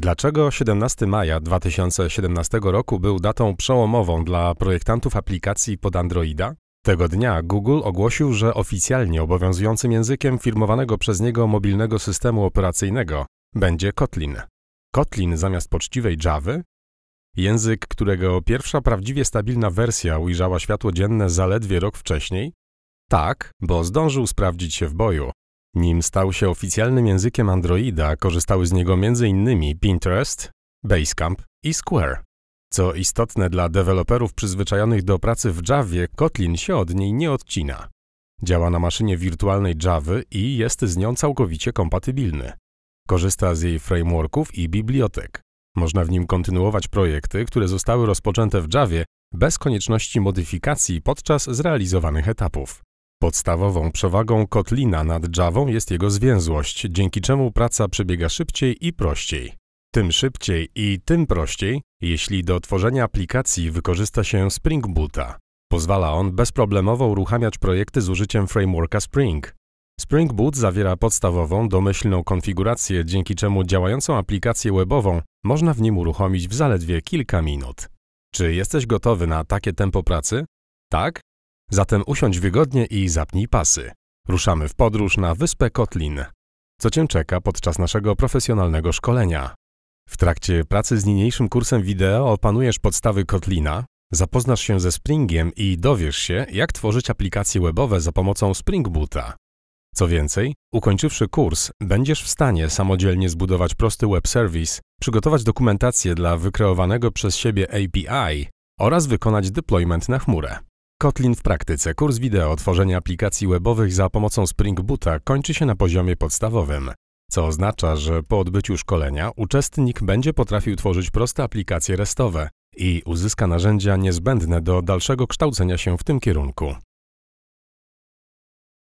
Dlaczego 17 maja 2017 roku był datą przełomową dla projektantów aplikacji pod Androida? Tego dnia Google ogłosił, że oficjalnie obowiązującym językiem firmowanego przez niego mobilnego systemu operacyjnego będzie Kotlin. Kotlin zamiast poczciwej Java? Język, którego pierwsza prawdziwie stabilna wersja ujrzała światło dzienne zaledwie rok wcześniej? Tak, bo zdążył sprawdzić się w boju, nim stał się oficjalnym językiem Androida, korzystały z niego m.in. Pinterest, Basecamp i Square. Co istotne dla deweloperów przyzwyczajonych do pracy w Javie, Kotlin się od niej nie odcina. Działa na maszynie wirtualnej Java i jest z nią całkowicie kompatybilny. Korzysta z jej frameworków i bibliotek. Można w nim kontynuować projekty, które zostały rozpoczęte w Javie bez konieczności modyfikacji podczas zrealizowanych etapów. Podstawową przewagą Kotlina nad Javą jest jego zwięzłość, dzięki czemu praca przebiega szybciej i prościej. Tym szybciej i tym prościej, jeśli do tworzenia aplikacji wykorzysta się Spring Boota. Pozwala on bezproblemowo uruchamiać projekty z użyciem frameworka Spring. Spring Boot zawiera podstawową, domyślną konfigurację, dzięki czemu działającą aplikację webową można w nim uruchomić w zaledwie kilka minut. Czy jesteś gotowy na takie tempo pracy? Tak? Zatem usiądź wygodnie i zapnij pasy. Ruszamy w podróż na wyspę Kotlin. Co Cię czeka podczas naszego profesjonalnego szkolenia? W trakcie pracy z niniejszym kursem wideo opanujesz podstawy Kotlina, zapoznasz się ze Springiem i dowiesz się, jak tworzyć aplikacje webowe za pomocą Spring Boota. Co więcej, ukończywszy kurs, będziesz w stanie samodzielnie zbudować prosty web service, przygotować dokumentację dla wykreowanego przez siebie API oraz wykonać deployment na chmurę. Kotlin w praktyce. Kurs wideo tworzenia aplikacji webowych za pomocą Spring Boota kończy się na poziomie podstawowym, co oznacza, że po odbyciu szkolenia uczestnik będzie potrafił tworzyć proste aplikacje restowe i uzyska narzędzia niezbędne do dalszego kształcenia się w tym kierunku.